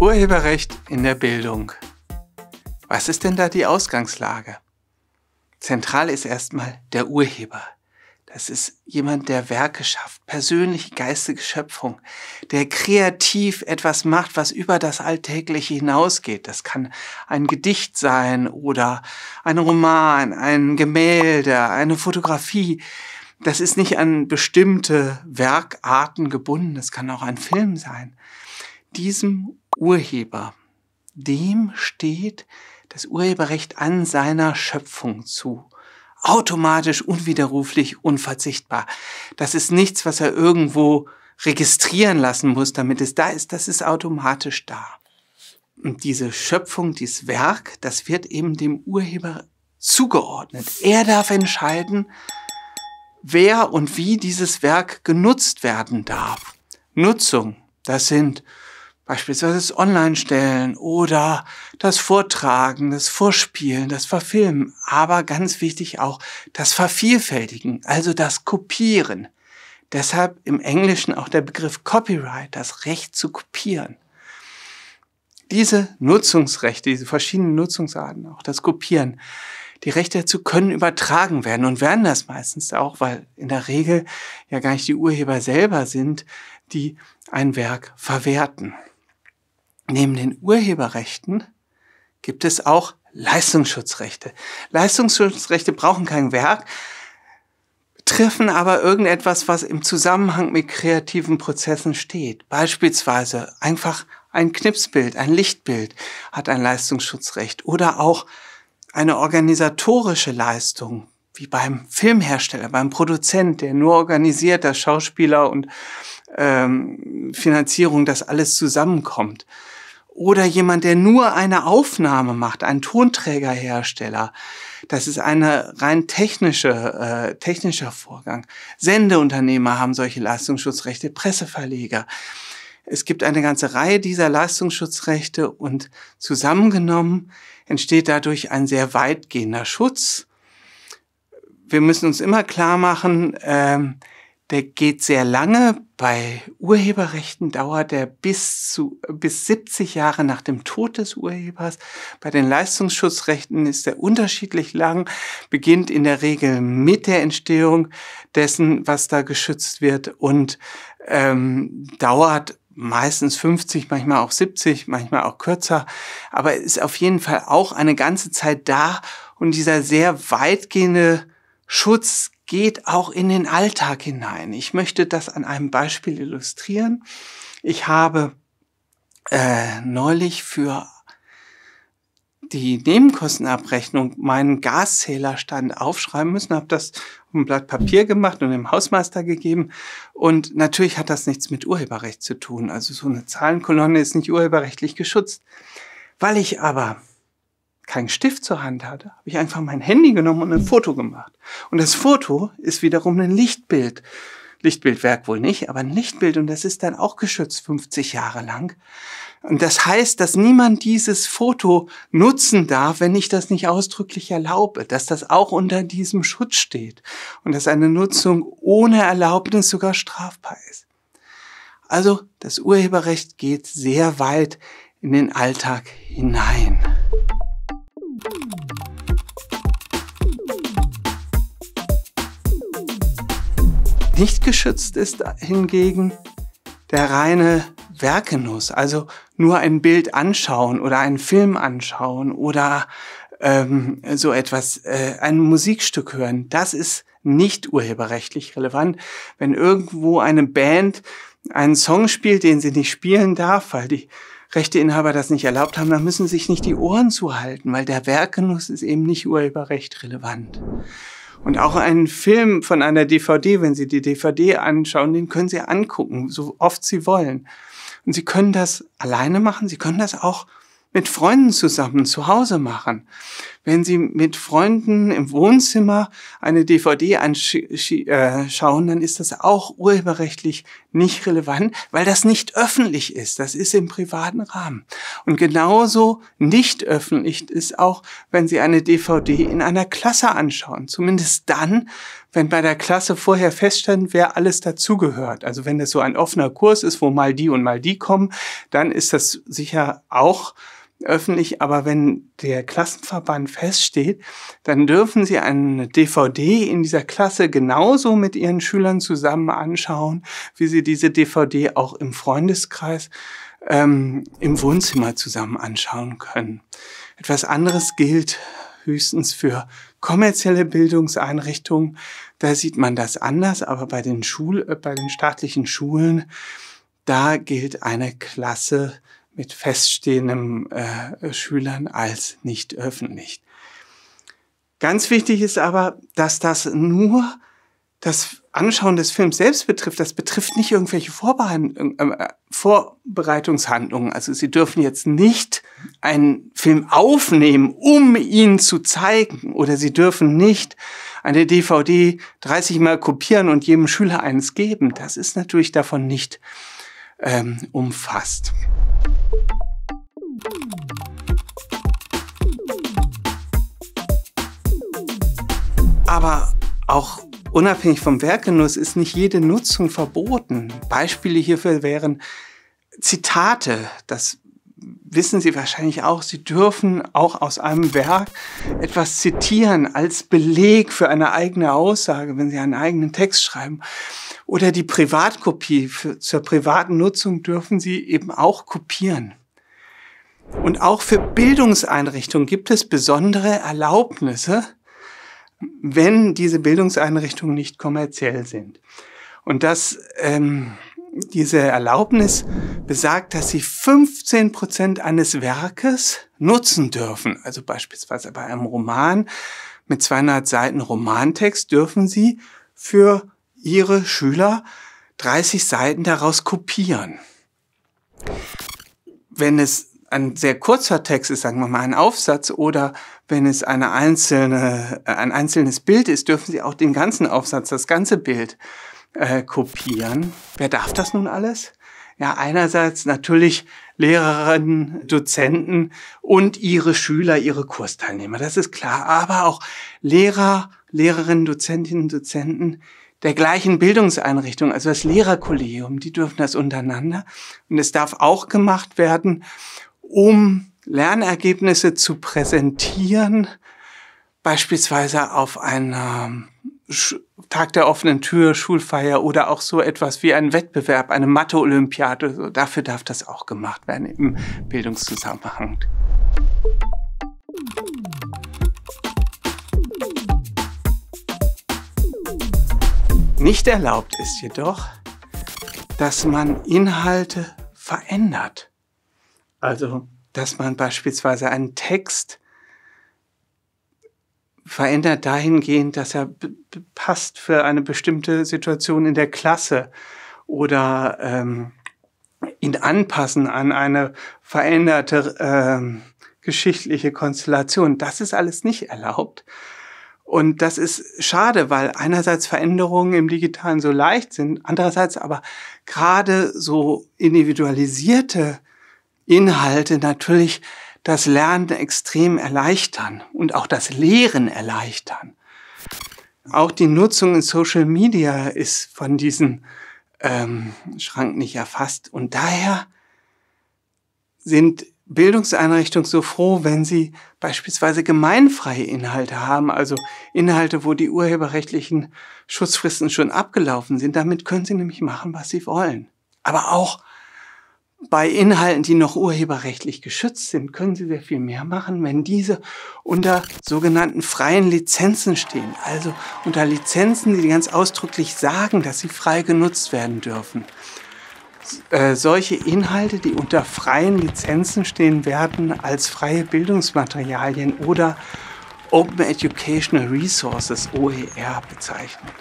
Urheberrecht in der Bildung. Was ist denn da die Ausgangslage? Zentral ist erstmal der Urheber. Das ist jemand, der Werke schafft, persönliche geistige Schöpfung, der kreativ etwas macht, was über das Alltägliche hinausgeht. Das kann ein Gedicht sein oder ein Roman, ein Gemälde, eine Fotografie. Das ist nicht an bestimmte Werkarten gebunden. Das kann auch ein Film sein. Diesem Urheber. Dem steht das Urheberrecht an seiner Schöpfung zu. Automatisch, unwiderruflich, unverzichtbar. Das ist nichts, was er irgendwo registrieren lassen muss, damit es da ist. Das ist automatisch da. Und diese Schöpfung, dieses Werk, das wird eben dem Urheber zugeordnet. Er darf entscheiden, wer und wie dieses Werk genutzt werden darf. Nutzung, das sind Beispielsweise das Online-Stellen oder das Vortragen, das Vorspielen, das Verfilmen, aber ganz wichtig auch das Vervielfältigen, also das Kopieren. Deshalb im Englischen auch der Begriff Copyright, das Recht zu kopieren. Diese Nutzungsrechte, diese verschiedenen Nutzungsarten, auch das Kopieren, die Rechte dazu können übertragen werden und werden das meistens auch, weil in der Regel ja gar nicht die Urheber selber sind, die ein Werk verwerten. Neben den Urheberrechten gibt es auch Leistungsschutzrechte. Leistungsschutzrechte brauchen kein Werk, treffen aber irgendetwas, was im Zusammenhang mit kreativen Prozessen steht. Beispielsweise einfach ein Knipsbild, ein Lichtbild hat ein Leistungsschutzrecht oder auch eine organisatorische Leistung, wie beim Filmhersteller, beim Produzent, der nur organisiert, dass Schauspieler und ähm, Finanzierung, dass alles zusammenkommt oder jemand, der nur eine Aufnahme macht, ein Tonträgerhersteller. Das ist eine rein technische, äh, technischer Vorgang. Sendeunternehmer haben solche Leistungsschutzrechte, Presseverleger. Es gibt eine ganze Reihe dieser Leistungsschutzrechte und zusammengenommen entsteht dadurch ein sehr weitgehender Schutz. Wir müssen uns immer klar machen, ähm, der geht sehr lange. Bei Urheberrechten dauert er bis zu, bis 70 Jahre nach dem Tod des Urhebers. Bei den Leistungsschutzrechten ist er unterschiedlich lang, beginnt in der Regel mit der Entstehung dessen, was da geschützt wird und ähm, dauert meistens 50, manchmal auch 70, manchmal auch kürzer, aber ist auf jeden Fall auch eine ganze Zeit da und dieser sehr weitgehende Schutz geht auch in den Alltag hinein. Ich möchte das an einem Beispiel illustrieren. Ich habe äh, neulich für die Nebenkostenabrechnung meinen Gaszählerstand aufschreiben müssen, habe das auf ein Blatt Papier gemacht und dem Hausmeister gegeben. Und natürlich hat das nichts mit Urheberrecht zu tun. Also so eine Zahlenkolonne ist nicht urheberrechtlich geschützt. Weil ich aber keinen Stift zur Hand hatte, habe ich einfach mein Handy genommen und ein Foto gemacht. Und das Foto ist wiederum ein Lichtbild. Lichtbildwerk wohl nicht, aber ein Lichtbild und das ist dann auch geschützt 50 Jahre lang. Und das heißt, dass niemand dieses Foto nutzen darf, wenn ich das nicht ausdrücklich erlaube, dass das auch unter diesem Schutz steht und dass eine Nutzung ohne Erlaubnis sogar strafbar ist. Also das Urheberrecht geht sehr weit in den Alltag hinein. Nicht geschützt ist hingegen der reine Werkenuss, also nur ein Bild anschauen oder einen Film anschauen oder ähm, so etwas, äh, ein Musikstück hören. Das ist nicht urheberrechtlich relevant. Wenn irgendwo eine Band einen Song spielt, den sie nicht spielen darf, weil die Rechteinhaber das nicht erlaubt haben, dann müssen sie sich nicht die Ohren zuhalten, weil der Werkenuss ist eben nicht urheberrecht relevant. Und auch einen Film von einer DVD, wenn Sie die DVD anschauen, den können Sie angucken, so oft Sie wollen. Und Sie können das alleine machen, Sie können das auch mit Freunden zusammen zu Hause machen. Wenn Sie mit Freunden im Wohnzimmer eine DVD anschauen, äh, dann ist das auch urheberrechtlich nicht relevant, weil das nicht öffentlich ist. Das ist im privaten Rahmen. Und genauso nicht öffentlich ist auch, wenn Sie eine DVD in einer Klasse anschauen. Zumindest dann, wenn bei der Klasse vorher feststand, wer alles dazugehört. Also wenn das so ein offener Kurs ist, wo mal die und mal die kommen, dann ist das sicher auch öffentlich, aber wenn der Klassenverband feststeht, dann dürfen Sie eine DVD in dieser Klasse genauso mit Ihren Schülern zusammen anschauen, wie Sie diese DVD auch im Freundeskreis ähm, im Wohnzimmer zusammen anschauen können. Etwas anderes gilt höchstens für kommerzielle Bildungseinrichtungen, da sieht man das anders, aber bei den, Schul äh, bei den staatlichen Schulen, da gilt eine Klasse mit feststehenden äh, Schülern als nicht öffentlich. Ganz wichtig ist aber, dass das nur das Anschauen des Films selbst betrifft. Das betrifft nicht irgendwelche Vorbehandlungen, äh, äh Vorbereitungshandlungen. Also Sie dürfen jetzt nicht einen Film aufnehmen, um ihn zu zeigen. Oder Sie dürfen nicht eine DVD 30 Mal kopieren und jedem Schüler eins geben. Das ist natürlich davon nicht ähm, umfasst. Aber auch unabhängig vom Werkgenuss ist nicht jede Nutzung verboten. Beispiele hierfür wären Zitate, das wissen Sie wahrscheinlich auch, Sie dürfen auch aus einem Werk etwas zitieren als Beleg für eine eigene Aussage, wenn Sie einen eigenen Text schreiben. Oder die Privatkopie für, zur privaten Nutzung dürfen Sie eben auch kopieren. Und auch für Bildungseinrichtungen gibt es besondere Erlaubnisse, wenn diese Bildungseinrichtungen nicht kommerziell sind. Und das ähm, diese Erlaubnis besagt, dass sie 15 Prozent eines Werkes nutzen dürfen. Also beispielsweise bei einem Roman mit 200 Seiten Romantext dürfen sie für ihre Schüler 30 Seiten daraus kopieren. Wenn es ein sehr kurzer Text ist, sagen wir mal ein Aufsatz, oder wenn es eine einzelne, ein einzelnes Bild ist, dürfen Sie auch den ganzen Aufsatz, das ganze Bild äh, kopieren. Wer darf das nun alles? Ja, einerseits natürlich Lehrerinnen, Dozenten und ihre Schüler, ihre Kursteilnehmer, das ist klar, aber auch Lehrer, Lehrerinnen, Dozentinnen, Dozenten der gleichen Bildungseinrichtung, also das Lehrerkollegium, die dürfen das untereinander. Und es darf auch gemacht werden, um Lernergebnisse zu präsentieren, beispielsweise auf einer Tag der offenen Tür, Schulfeier oder auch so etwas wie ein Wettbewerb, eine Mathe-Olympiade. So, dafür darf das auch gemacht werden im Bildungszusammenhang. Nicht erlaubt ist jedoch, dass man Inhalte verändert. Also, dass man beispielsweise einen Text verändert dahingehend, dass er passt für eine bestimmte Situation in der Klasse oder ähm, ihn anpassen an eine veränderte ähm, geschichtliche Konstellation. Das ist alles nicht erlaubt. Und das ist schade, weil einerseits Veränderungen im digitalen so leicht sind, andererseits aber gerade so individualisierte Inhalte natürlich das Lernen extrem erleichtern und auch das Lehren erleichtern. Auch die Nutzung in Social Media ist von diesem ähm, Schrank nicht erfasst. Und daher sind Bildungseinrichtungen so froh, wenn sie beispielsweise gemeinfreie Inhalte haben, also Inhalte, wo die urheberrechtlichen Schutzfristen schon abgelaufen sind. Damit können sie nämlich machen, was sie wollen. Aber auch bei Inhalten, die noch urheberrechtlich geschützt sind, können Sie sehr viel mehr machen, wenn diese unter sogenannten freien Lizenzen stehen. Also unter Lizenzen, die ganz ausdrücklich sagen, dass sie frei genutzt werden dürfen. Äh, solche Inhalte, die unter freien Lizenzen stehen, werden als freie Bildungsmaterialien oder Open Educational Resources, OER, bezeichnet.